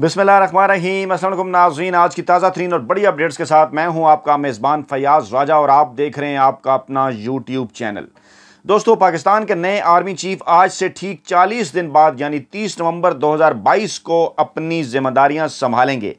बिसमिल रहीम असलम नाजीन आज की ताज़ा तरीन और बड़ी अपडेट्स के साथ मैं हूं आपका मेज़बान फयाज राजा और आप देख रहे हैं आपका अपना यूट्यूब चैनल दोस्तों पाकिस्तान के नए आर्मी चीफ आज से ठीक 40 दिन बाद यानी 30 नवंबर 2022 को अपनी जिम्मेदारियां संभालेंगे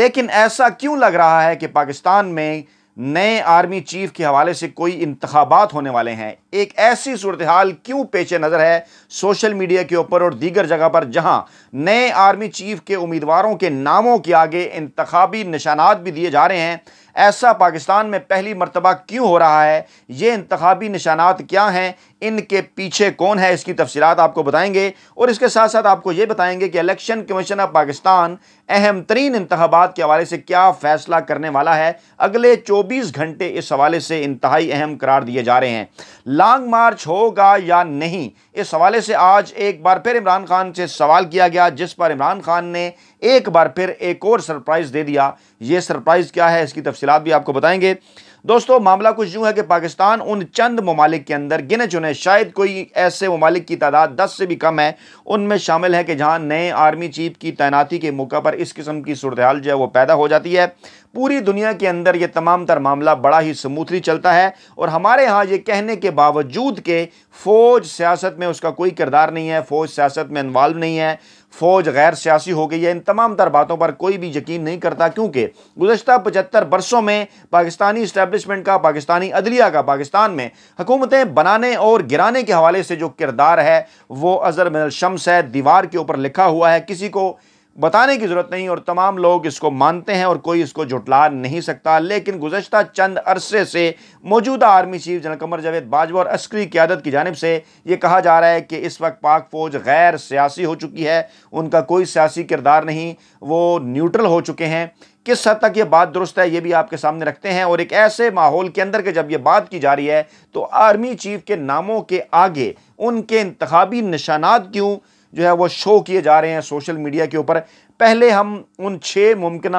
लेकिन ऐसा क्यों लग रहा है कि पाकिस्तान में नए आर्मी चीफ के हवाले से कोई इंतबात होने वाले हैं एक ऐसी सूरत हाल क्यों पेश नज़र है सोशल मीडिया के ऊपर और दीगर जगह पर जहां नए आर्मी चीफ के उम्मीदवारों के नामों के आगे इंतबी निशानात भी दिए जा रहे हैं ऐसा पाकिस्तान में पहली मरतबा क्यों हो रहा है ये इंतबी निशानात क्या हैं इनके पीछे कौन है इसकी तफसीत आपको बताएंगे और इसके साथ साथ आपको ये बताएंगे कि इलेक्शन कमीशन ऑफ पाकिस्तान अहम तरीन इंतबात के हवाले से क्या फ़ैसला करने वाला है अगले चौबीस घंटे इस हवाले से इंतहाई अहम करार दिए जा रहे हैं लॉन्ग मार्च होगा या नहीं इस हवाले से आज एक बार फिर इमरान खान से सवाल किया गया जिस पर इमरान खान ने एक बार फिर एक और सरप्राइज़ दे दिया ये सरप्राइज़ क्या है इसकी तफसीत भी आपको बताएंगे दोस्तों मामला कुछ यूँ है कि पाकिस्तान उन चंद ममालिक के अंदर गिने चुने शायद कोई ऐसे ममालिक की तादाद दस से भी कम है उनमें शामिल है कि जहाँ नए आर्मी चीफ की तैनाती के मौका पर इस किस्म की सूरत हाल जो है वो पैदा हो जाती है पूरी दुनिया के अंदर ये तमाम तर मामला बड़ा ही स्मूथली चलता है और हमारे यहाँ ये कहने के बावजूद के फ़ौज सियासत में उसका कोई किरदार नहीं है फ़ौज सियासत में इन्वाल्व नहीं है फौज गैर सियासी हो गई है इन तमाम तर बातों पर कोई भी यकीन नहीं करता क्योंकि गुजशत पचहत्तर बरसों में पाकिस्तानी इस्टेबलिशमेंट का पाकिस्तानी अदलिया का पाकिस्तान में हुकूमतें बनाने और गिराने के हवाले से जो किरदार है वो अजर मिनल शम्स है दीवार के ऊपर लिखा हुआ है किसी को बताने की ज़रूरत नहीं और तमाम लोग इसको मानते हैं और कोई इसको जुटला नहीं सकता लेकिन गुजशत चंद अरसे से मौजूदा army chief general Qamar Javed Bajwa और अस्करी क्यादत की जानब से ये कहा जा रहा है कि इस वक्त पाक फ़ौज गैर सियासी हो चुकी है उनका कोई सियासी किरदार नहीं वो न्यूट्रल हो चुके हैं किस हद तक ये बात दुरुस्त है ये भी आपके सामने रखते हैं और एक ऐसे माहौल के अंदर के जब ये बात की जा रही है तो आर्मी चीफ के नामों के आगे उनके इंतबी निशानात क्यों जो है वो शो किए जा रहे हैं सोशल मीडिया के ऊपर पहले हम उन छः मुमकिन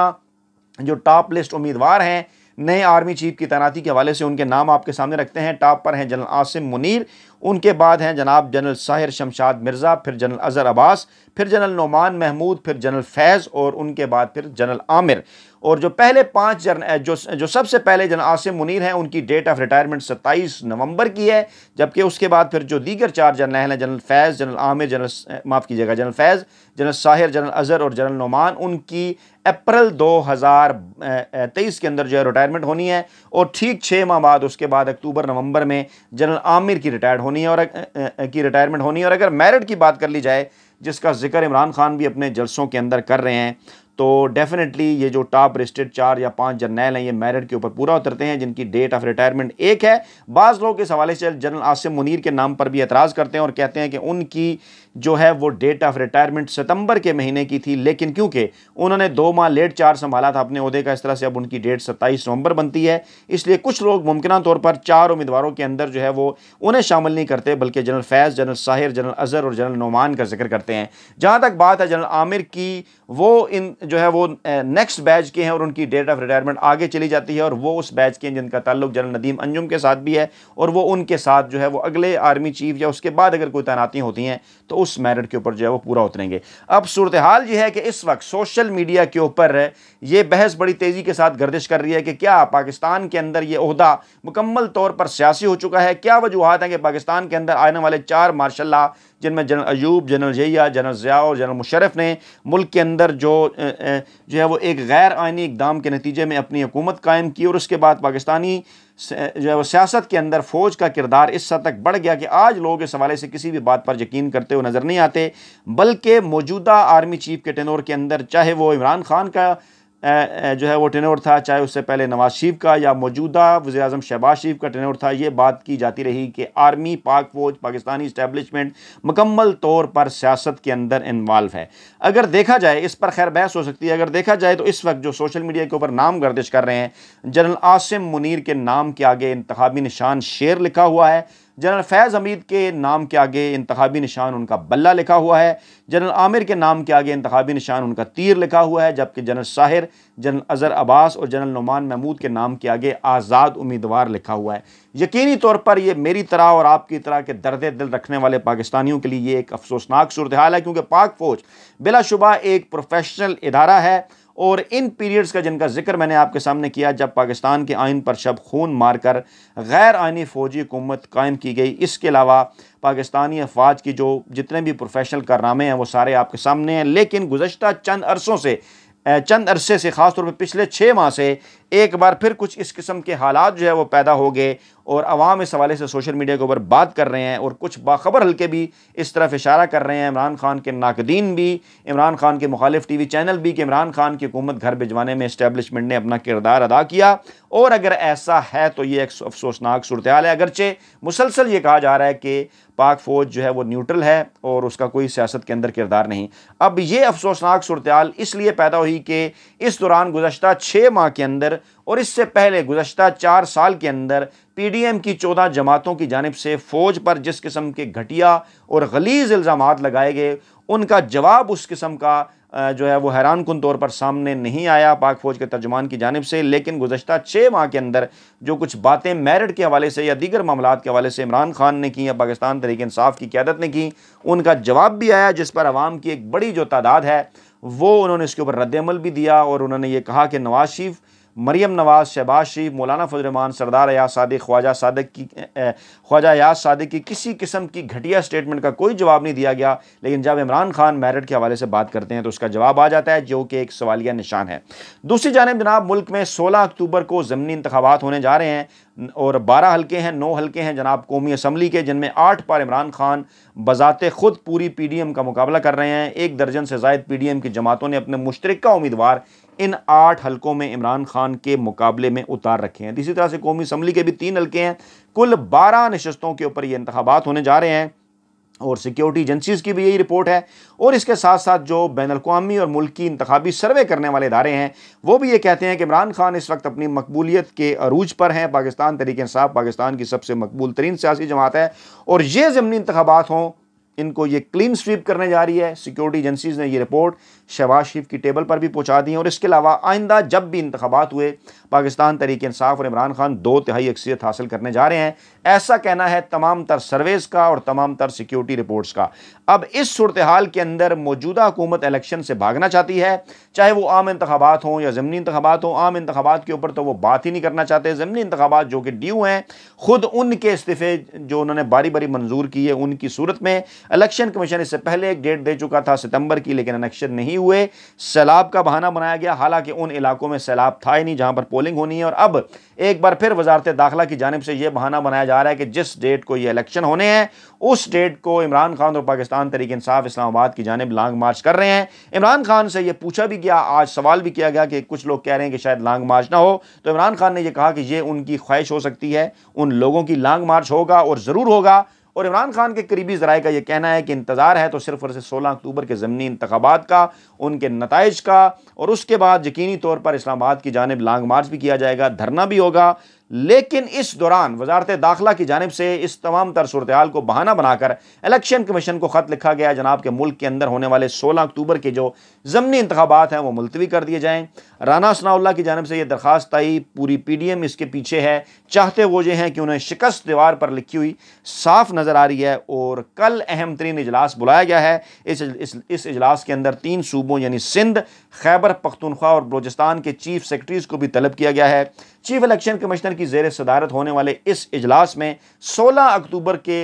जो टॉप लिस्ट उम्मीदवार हैं नए आर्मी चीफ की तैनाती के हवाले से उनके नाम आपके सामने रखते हैं टॉप पर हैं जनरल आसिम मुनीर उनके बाद हैं जनाब जनरल साहिर शमशाद मिर्ज़ा फिर जनरल अजहर अब्बास फिर जनरल नुमान महमूद फिर जनरल फैज़ और उनके बाद फिर जनरल आमिर और जो पहले पाँच जन जो जो सबसे पहले जन आसिम मुनीर हैं उनकी डेट ऑफ रिटायरमेंट सत्ताईस नवंबर की है जबकि उसके बाद फिर जो दीगर चार जनरल हैं general Faiz general Amir general माफ़ कीजिएगा general Faiz general Sahir general Azhar और जनरल नुमान उनकी अप्रैल 2023 के अंदर जो है रिटायरमेंट होनी है और ठीक छः माह बाद उसके बाद अक्टूबर नवंबर में जनरल आमिर की रिटायर्ड होनी है और की रिटायरमेंट होनी है और अगर मेरिट की बात कर ली जाए जिसका जिक्र इमरान खान भी अपने जलसों के अंदर कर रहे हैं तो डेफिनेटली ये जो टॉप रिस्टेड चार या पांच जर्नैल हैं ये मेरिट के ऊपर पूरा उतरते हैं जिनकी डेट ऑफ रिटायरमेंट एक है बाज़ लोग इस हवाले से जनरल आसिम मुनीर के नाम पर भी एतराज़ करते हैं और कहते हैं कि उनकी जो है वो डेट ऑफ रिटायरमेंट सितंबर के महीने की थी लेकिन क्योंकि उन्होंने दो माह लेट चार संभाला था अपने अहदे का इस तरह से अब उनकी डेट सत्ताईस नवंबर बनती है इसलिए कुछ लोग मुमकिन तौर पर चार उम्मीदवारों के अंदर जो है वो उन्हें शामिल नहीं करते बल्कि general Faiz general Sahir general Azhar और जनरल नुमान का जिक्र करते हैं जहाँ तक बात है जनरल आमिर की वो इन जो है वो नेक्स्ट बैच के हैं और उनकी डेट ऑफ रिटायरमेंट आगे चली जाती है और वो उस बैच के हैं जिनका ताल्लुक जनरल नदीम अंजुम के साथ भी है और वो उनके साथ जो है वो अगले आर्मी चीफ या उसके बाद अगर कोई तैनाती होती हैं तो उस मेरिट के ऊपर जो है वो पूरा उतरेंगे अब सूरत हाल ये है कि इस वक्त सोशल मीडिया के ऊपर ये बहस बड़ी तेज़ी के साथ गर्दिश कर रही है कि क्या पाकिस्तान के अंदर ये अहदा मुकम्मल तौर पर सियासी हो चुका है क्या वजूहत हैं कि पाकिस्तान के अंदर आने वाले चार मार्शल जिनमें जनरल अयूब जनरल जया जनरल ज़िया और जनरल मुशरफ ने मुल्क के अंदर जो जो है वो एक गैर आइनी इकदाम के नतीजे में अपनी हुकूमत कायम की और उसके बाद पाकिस्तानी जो है वो सियासत के अंदर फ़ौज का किरदार इस हद तक बढ़ गया कि आज लोग इस हवाले से किसी भी बात पर यकीन करते हुए नज़र नहीं आते बल्कि मौजूदा आर्मी चीफ के टेनोर के अंदर चाहे वो इमरान खान का जो है वो टेनोर था चाहे उससे पहले नवाज शरीफ का या मौजूदा वजी अजम शहबाज शरीफ का टेनोर था ये बात की जाती रही कि आर्मी पाक फौज पाकिस्तानी इस्टेबलिशमेंट मुकम्मल तौर पर सियासत के अंदर इन्वाल्व है अगर देखा जाए इस पर खैर बहस हो सकती है अगर देखा जाए तो इस वक्त जो सोशल मीडिया के ऊपर नाम गर्दिश कर रहे हैं जनरल आसिम मुनर के नाम के आगे इंतबी निशान शेर लिखा हुआ है जनरल फैज़ हमीद के नाम के आगे इंतबी निशान उनका बल्ला लिखा हुआ है जनरल आमिर के नाम के आगे इंतबी निशान उनका तीर लिखा हुआ है जबकि जनरल साहिर जनरल अज़र अब्बास और जनरल नुमान महमूद के नाम के आगे आज़ाद उम्मीदवार लिखा हुआ है यकीनी तौर पर यह मेरी तरह और आपकी तरह के दर्द दिल रखने वाले पाकिस्तानियों के लिए ये एक अफसोसनाक सूरत हाल है क्योंकि पाक फ़ौज बिलाशुबा एक प्रोफेशनल इदारा है और इन पीरियड्स का जिनका जिक्र मैंने आपके सामने किया जब पाकिस्तान के आइन पर शब खून मारकर गैर आइनी फ़ौजी हुकूमत कायम की गई इसके अलावा पाकिस्तानी अफवाज की जो जितने भी प्रोफेशनल कारनामे हैं वो सारे आपके सामने हैं लेकिन गुजशत चंद अरसों से चंद अरसे से ख़ासतौर पर पिछले छः माह से एक बार फिर कुछ इस किस्म के हालात जो है वो पैदा हो गए और आवाम इस हवाले से सोशल मीडिया के ऊपर बात कर रहे हैं और कुछ बाखबर हल्के भी इस तरफ इशारा कर रहे हैं इमरान खान के नाकदीन भी इमरान खान के मुखालिफ टी वी चैनल भी कि इमरान खान की हुकूमत घर भिजवाने में इस्टेबलिशमेंट ने अपना किरदार अदा किया और अगर ऐसा है तो ये एक अफसोसनाक सूरत हाल है अगरचे मुसलसल ये कहा जा रहा है कि पाक फ़ौज जो है वो न्यूट्रल है और उसका कोई सियासत के अंदर किरदार नहीं अब ये अफसोसनाक सूरत इसलिए पैदा हुई कि इस दौरान गुजशत छः माह के अंदर और इससे पहले गुजशत चार साल के अंदर पीडीएम की चौदह जमातों की जानब से फ़ौज पर जिस किस्म के घटिया और गलीज इल्ज़ाम लगाए गए उनका जवाब उस किस्म का जो है वो हैरान कन तौर पर सामने नहीं आया पाक फ़ौज के तर्जमान की जानब से लेकिन गुजशत छः माह के अंदर जो कुछ बातें मेरिट के हवाले से या दीगर मामला के हवाले से इमरान खान ने की या पाकिस्तान तरीके इंसाफ की क्यादत ने की उनका जवाब भी आया जिस पर आवाम की एक बड़ी जो तादाद है वो उन्होंने इसके ऊपर रद्दमल भी दिया और उन्होंने ये कहा कि नवाज शरीफ मरीम नवाज़ शहबाज शरीफ मौलाना फजरमान सरदार अयाज सदक ख्वाजा सदक की ख्वाजा अयाज सदक की किसी किस्म की घटिया स्टेटमेंट का कोई जवाब नहीं दिया गया लेकिन जब इमरान खान मेरिट के हवाले से बात करते हैं तो उसका जवाब आ जाता है जो कि एक सवालिया निशान है दूसरी जानब जनाब मुल्क में सोलह अक्टूबर को ज़मनी इंतबात होने जा रहे हैं और बारह हलके हैं नौ हलके हैं जनाब कौमी असम्बली के जिनमें आठ बार इमरान खान बजाते ख़ुद पूरी पी डी एम का मुकाबला कर रहे हैं एक दर्जन से जायद पी डी एम की जमातों ने अपने मुश्तरक उम्मीदवार इन आठ हल्कों में इमरान खान के मुकाबले में उतार रखे हैं इसी तरह से कौमी असम्बली के भी तीन हल्के हैं कुल बारह नशस्तों के ऊपर ये इंतबात होने जा रहे हैं और सिक्योरिटी एजेंसीज़ की भी यही रिपोर्ट है और इसके साथ साथ जो बैन अवी और मुल्क की इंतबी सर्वे करने वाले इदारे हैं वो भी ये कहते हैं कि इमरान खान इस वक्त अपनी मकबूलीत के अरूज पर हैं पाकिस्तान तरीके इंसाफ पाकिस्तान की सबसे मकबूल तरीन सियासी जमात है और ये ज़मनी इंतबात हों इनको ये क्लीन स्वीप करने जा रही है सिक्योरिटी एजेंसीज़ ने ये रिपोर्ट शहबाज शरीफ की टेबल पर भी पहुंचा दी है और इसके अलावा आइंदा जब भी इंतबात हुए पाकिस्तान तरीके इंसाफ और इमरान खान दो तिहाई अक्सियत हासिल करने जा रहे हैं ऐसा कहना है तमाम तर सर्वेज़ का और तमाम तर सिक्योरिटी रिपोर्ट्स का अब इस सूरत हाल के अंदर मौजूदा हुकूमत इलेक्शन से भागना चाहती है चाहे वो आम इंतबात हों या ज़मनी इंतबात हों आम इंतबात के ऊपर तो वो बात ही नहीं करना चाहते ज़मनी इंतबात जो कि ड्यू हैं ख़ुद उनके इस्तीफ़े जो उन्होंने बारी बारी मंजूर की है उनकी सूरत में इलेक्शन कमीशन इससे पहले एक डेट दे चुका था सितंबर की लेकिन इलेक्शन नहीं हुए सैलाब का बहाना बनाया गया हालांकि उन इलाकों में सैलाब था ही नहीं जहां पर पोलिंग होनी है और अब एक बार फिर वजारत दाखिला की जानब से यह बहाना बनाया जा रहा है कि जिस डेट को ये इलेक्शन होने हैं उस डेट को इमरान खान और पाकिस्तान तरीके इंसाफ इस्लामाबाद की जानब लॉन्ग मार्च कर रहे हैं इमरान खान से यह पूछा भी गया आज सवाल भी किया गया कि कुछ लोग कह रहे हैं कि शायद लॉन्ग मार्च ना हो तो इमरान खान ने यह कहा कि यह उनकी ख्वाहिश हो सकती है उन लोगों की लॉन्ग मार्च होगा और ज़रूर होगा और इमरान खान के करीबी जराए का यह कहना है कि इंतज़ार है तो सिर्फ और सिर्फ सोलह अक्टूबर के ज़मनी इंतबात का उनके नतज का और उसके बाद यकीनी तौर पर इस्लामाबाद की जानब लॉन्ग मार्च भी किया जाएगा धरना भी होगा लेकिन इस दौरान वजारत दाखिला की जानब से इस तमाम तर सूरत को बहाना बनाकर इलेक्शन कमीशन को ख़त लिखा गया जनाब के मुल्क के अंदर होने वाले सोलह अक्टूबर के जो ज़मनी इंतबात हैं वो मुलतवी कर दिए जाएँ राना सनाउल्ला की जानब से यह दरख्वास्त आई पूरी पी डी एम इसके पीछे है चाहते वो ये हैं कि उन्हें शिकस्त दीवार पर लिखी हुई साफ नज़र आ रही है और कल अहम तरीन इजलास बुलाया गया है इस इस, इजलास के अंदर तीन सूबों यानी सिंध खैबर पख्तनख्वा और बलोचिस्तान के चीफ सेक्रटरीज़ को भी तलब किया गया है चीफ इलेक्शन कमिश्नर की जेर सदारत होने वाले इस इजलास में सोलह अक्टूबर के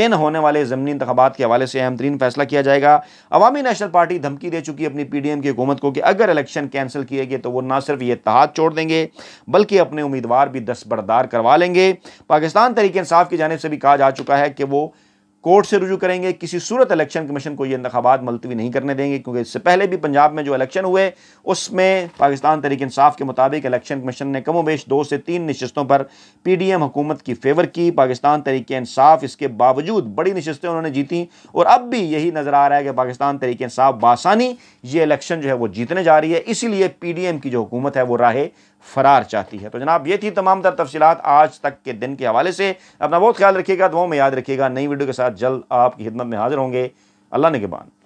दिन होने वाले ज़मनी इंतबात के हवाले से अहम तरीन फैसला किया जाएगा अवामी नेशनल पार्टी धमकी दे चुकी है अपनी पी डी एम की हुकूमत को कि अगर इलेक्शन कैंसिल किए गए तो वो ना सिर्फ ये इतहाद छोड़ देंगे बल्कि अपने उम्मीदवार भी दस्तबरदार करवा लेंगे पाकिस्तान तरीके इंसाफ की जानब से भी कहा जा चुका है कि वो कोर्ट से रुजू करेंगे किसी सूरत इलेक्शन कमीशन को ये इंतबात मुलतवी नहीं करने देंगे क्योंकि इससे पहले भी पंजाब में जो इलेक्शन हुए उसमें पाकिस्तान तरीक इंसाफ के मुताबिक इलेक्शन कमीशन ने कमो बेश दो से तीन नशस्तों पर पी डी एम हुकूमत की फेवर की पाकिस्तान तरीक इंसाफ इसके बावजूद बड़ी नशस्तें उन्होंने जीती और अब भी यही नज़र आ रहा है कि पाकिस्तान तरीक इंसाफ बासानी ये इलेक्शन जो है वो जीतने जा रही है इसीलिए पी डी एम की जो हुकूमत है वो राहे फ़रार चाहती है तो जनाब ये थी तमाम तर तफसी आज तक के दिन के हवाले से अपना बहुत ख्याल रखिएगा दो में याद रखिएगा नई वीडियो के साथ जल्द आपकी खिदमत में हाजिर होंगे अल्लाह ने के बाद